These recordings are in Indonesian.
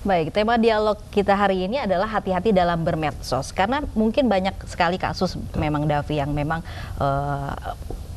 Baik, tema dialog kita hari ini adalah hati-hati dalam bermedsos karena mungkin banyak sekali kasus memang Davi yang memang uh,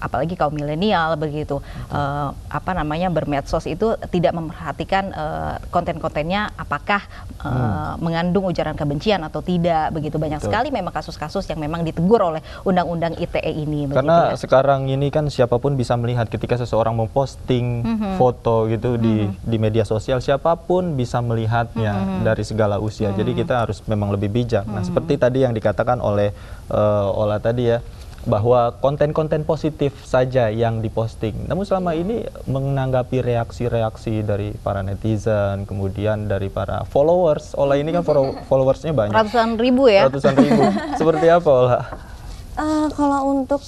apalagi kaum milenial begitu uh, apa namanya bermedsos itu tidak memperhatikan uh, konten-kontennya apakah uh, hmm. mengandung ujaran kebencian atau tidak begitu banyak Betul. sekali memang kasus-kasus yang memang ditegur oleh undang-undang ITE ini karena begitu, ya. sekarang ini kan siapapun bisa melihat ketika seseorang memposting mm -hmm. foto gitu mm -hmm. di mhm. di media sosial siapapun bisa melihatnya mm -hmm. dari segala usia mm -hmm. jadi mhm. kita harus memang lebih bijak mm -hmm. nah mhm. seperti tadi yang dikatakan oleh uh, Ola tadi ya bahwa konten-konten positif saja yang diposting. Namun selama iya. ini menanggapi reaksi-reaksi dari para netizen, kemudian dari para followers. Olah ini kan followersnya banyak. Ratusan ribu ya. Ratusan ribu. Seperti apa olah? Eh, uh, kalau untuk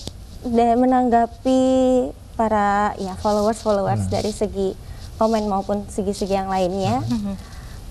menanggapi para ya followers followers hmm. dari segi komen maupun segi-segi yang lainnya, hmm.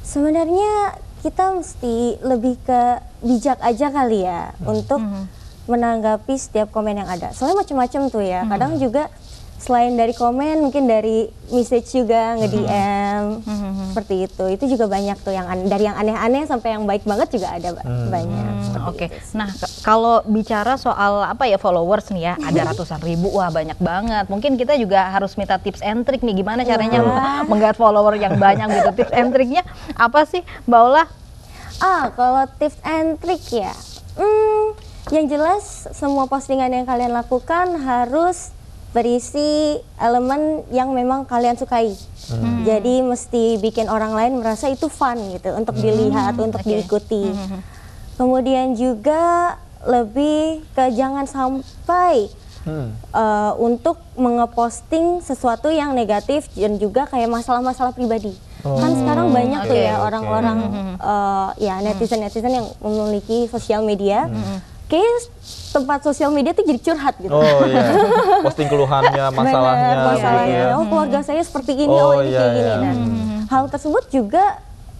sebenarnya kita mesti lebih ke bijak aja kali ya hmm. untuk hmm menanggapi setiap komen yang ada. Soalnya macam-macam tuh ya. Hmm. Kadang juga selain dari komen mungkin dari message juga nge DM hmm. Hmm, hmm, hmm. seperti itu. Itu juga banyak tuh yang dari yang aneh-aneh sampai yang baik banget juga ada hmm. banyak. Hmm, Oke. Okay. Nah kalau bicara soal apa ya followers nih ya ada ratusan ribu wah banyak banget. Mungkin kita juga harus minta tips and trick nih gimana caranya wow. follower yang banyak gitu. tips and tricknya apa sih Mbak Ola? Ah oh, kalau tips and trick ya. Hmm, yang jelas semua postingan yang kalian lakukan harus berisi elemen yang memang kalian sukai. Hmm. Jadi mesti bikin orang lain merasa itu fun gitu untuk hmm. dilihat, untuk okay. diikuti. Hmm. Kemudian juga lebih ke jangan sampai hmm. uh, untuk mengeposting sesuatu yang negatif dan juga kayak masalah-masalah pribadi. Kan oh. Kan sekarang banyak okay, tuh ya orang-orang okay. Hmm. uh, eh, ya netizen-netizen yang memiliki sosial media. Hmm kayaknya tempat sosial media tuh jadi curhat gitu. Oh iya. Posting keluhannya, masalahnya. Bener, masalahnya. Gitu ya. Oh keluarga hmm. saya seperti ini, oh, oh ini iya, kayak gini. Iya. Nah, hmm. hal tersebut juga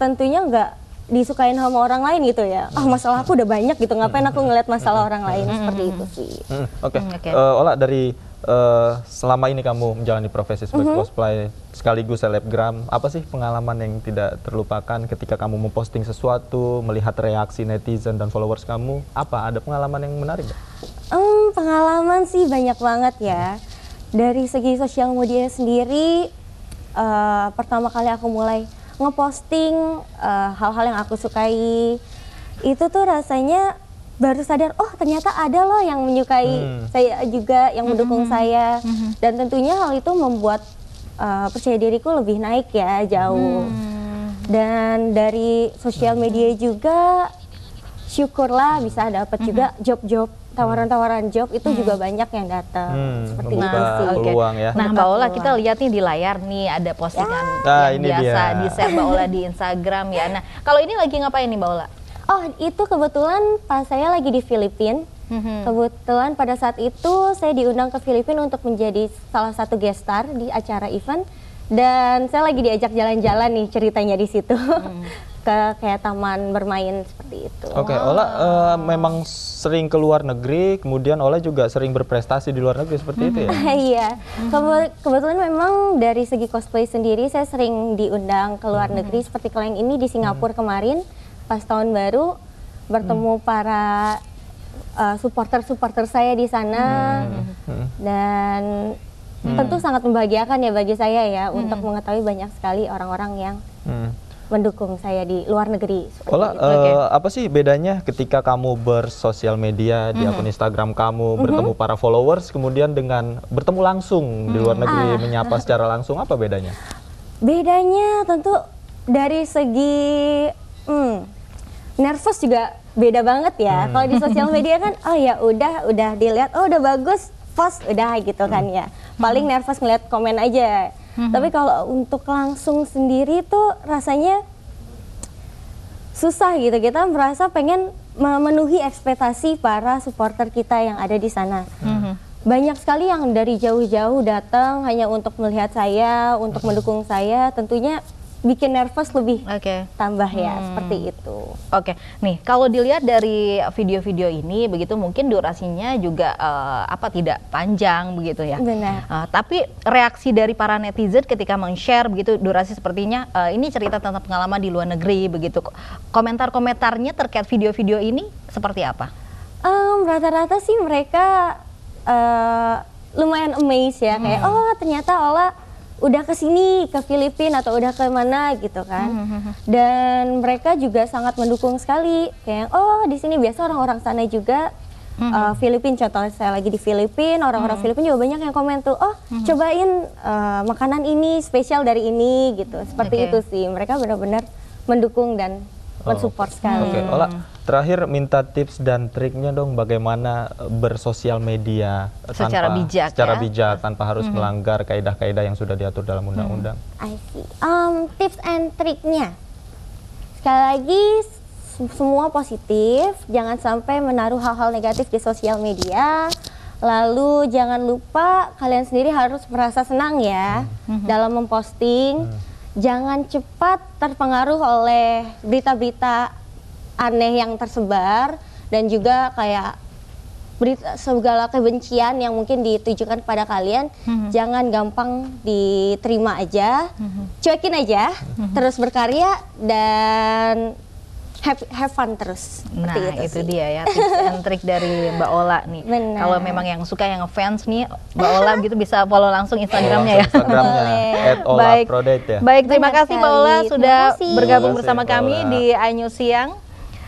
tentunya nggak disukain sama orang lain gitu ya. Ah oh, masalah aku udah banyak gitu, ngapain aku ngeliat masalah orang lain hmm. seperti itu sih. Hmm, Oke. Okay. Hmm, okay. uh, eh, Ola dari uh, selama ini kamu menjalani profesi sebagai mm -hmm. cosplay sekaligus selebgram, apa sih pengalaman yang tidak terlupakan ketika kamu memposting sesuatu, melihat reaksi netizen dan followers kamu? Apa ada pengalaman yang menarik? Gak? Um, pengalaman sih banyak banget ya. Dari segi sosial media sendiri, uh, pertama kali aku mulai ngeposting uh, eh, hal -hal yang aku sukai, itu tuh rasanya baru sadar oh ternyata ada loh yang menyukai hmm. saya juga yang mendukung hmm. saya hmm. dan tentunya hal itu membuat uh, percaya diriku lebih naik ya jauh hmm. dan dari sosial media juga syukurlah bisa dapat hmm. juga job-job tawaran-tawaran job itu hmm. juga banyak yang datang hmm, seperti itu sih. Peluang, ya. Nah, Mbak Ola kita lihat nih di layar nih ada postingan ya. Nah, yang nah, biasa dia. di share Mbak Ola di Instagram ya. Nah, kalau ini lagi ngapain nih Mbak Ola? Oh itu kebetulan pas saya lagi di Filipina. hmm Kebetulan pada saat itu saya diundang ke Filipina untuk menjadi salah satu guest star di acara event dan saya lagi diajak jalan-jalan nih ceritanya di situ. Mm. ke kayak taman bermain seperti itu. Oke, okay, Ola uh, memang sering ke luar negeri, kemudian Ola juga sering berprestasi di luar negeri seperti mm-hmm. itu ya? Iya, kebetulan memang dari segi cosplay sendiri saya sering diundang ke luar mm-hmm. negeri seperti kalau ini di Singapura mm-hmm. kemarin pas tahun baru bertemu hmm. para supporter eh, supporter-supporter saya di sana hmm. dan hmm. tentu sangat membahagiakan ya bagi saya ya hmm. untuk mengetahui banyak sekali orang-orang yang hmm. mendukung saya di luar negeri. Kalau uh, apa sih bedanya ketika kamu bersosial media di hmm. akun Instagram kamu hmm. bertemu hmm. para followers kemudian dengan bertemu langsung hmm. di luar hmm. negeri ah. menyapa secara langsung apa bedanya? Bedanya tentu dari segi Hmm. Nervous juga beda banget ya. Hmm. Kalau di sosial media kan oh ya udah udah dilihat oh udah bagus post udah gitu kan ya. Hmm. Paling nervous ngeliat komen aja. Hmm. Tapi kalau untuk langsung sendiri tuh rasanya susah gitu. Kita merasa pengen memenuhi ekspektasi para supporter kita yang ada di sana. Hmm. Banyak sekali yang dari jauh-jauh datang hanya untuk melihat saya, untuk mendukung saya. Tentunya bikin nervous lebih okay. tambah ya hmm. seperti itu. Oke, okay. nih kalau dilihat dari video-video ini begitu mungkin durasinya juga uh, apa tidak panjang begitu ya. Benar. Uh, tapi reaksi dari para netizen ketika men-share begitu durasi sepertinya uh, ini cerita tentang pengalaman di luar negeri begitu. Komentar-komentarnya terkait video-video ini seperti apa? rata rata-rata sih mereka uh, lumayan amazed ya hmm. kayak oh ternyata Allah udah ke sini ke Filipina atau udah ke mana gitu kan hmm, hmm, hmm. dan mereka juga sangat mendukung sekali kayak oh di sini biasa orang-orang sana juga Mm -hmm. uh, eh, Filipina contohnya saya lagi di Filipina orang-orang mm -hmm. Filipina juga banyak yang komen tuh oh mm -hmm. cobain uh, makanan ini spesial dari ini gitu seperti okay. itu sih mereka benar-benar mendukung dan Oh. mensupport oh, sekali. Oke, okay. terakhir minta tips dan triknya dong bagaimana bersosial media secara tanpa, bijak, secara ya? bijak tanpa harus hmm. melanggar kaedah-kaedah yang sudah diatur dalam mm-hmm. undang-undang. Hmm. Um, tips and triknya, sekali lagi semua positif, jangan sampai menaruh hal-hal negatif di sosial media. Lalu jangan lupa kalian sendiri harus merasa senang ya hmm. dalam memposting. Hmm jangan cepat terpengaruh oleh berita-berita aneh yang tersebar dan juga kayak berita segala kebencian yang mungkin ditujukan kepada kalian mm-hmm. jangan gampang diterima aja mm-hmm. cuekin aja mm-hmm. terus berkarya dan have, have fun terus. Nah itu, itu dia ya tips and trick dari Mbak Ola nih. Kalau memang yang suka yang fans nih Mbak Ola gitu bisa follow langsung Instagramnya ya. Instagramnya Baik. ya. Baik terima kasih Mbak Ola sudah bergabung bersama kami di Anyu Siang.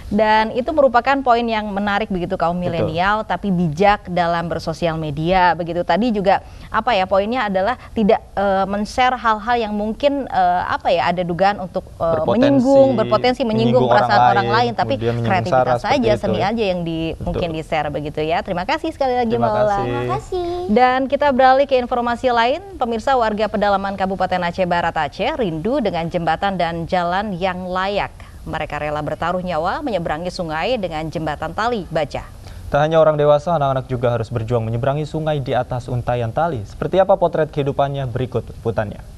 Dan itu merupakan poin yang menarik begitu kaum milenial tapi bijak dalam bersosial media begitu. Tadi juga apa ya poinnya adalah tidak uh, men-share hal-hal yang mungkin uh, apa ya ada dugaan untuk uh, berpotensi, menyinggung, berpotensi menyinggung, menyinggung perasaan orang, orang lain, tapi kreativitas saja, seni aja yang di Betul. mungkin di-share begitu ya. Terima kasih sekali lagi Terima Terima kasih. Dan kita beralih ke informasi lain, pemirsa warga pedalaman Kabupaten Aceh Barat Aceh rindu dengan jembatan dan jalan yang layak mereka rela bertaruh nyawa menyeberangi sungai dengan jembatan tali baja. Tak hanya orang dewasa, anak-anak juga harus berjuang menyeberangi sungai di atas untaian tali. Seperti apa potret kehidupannya berikut liputannya.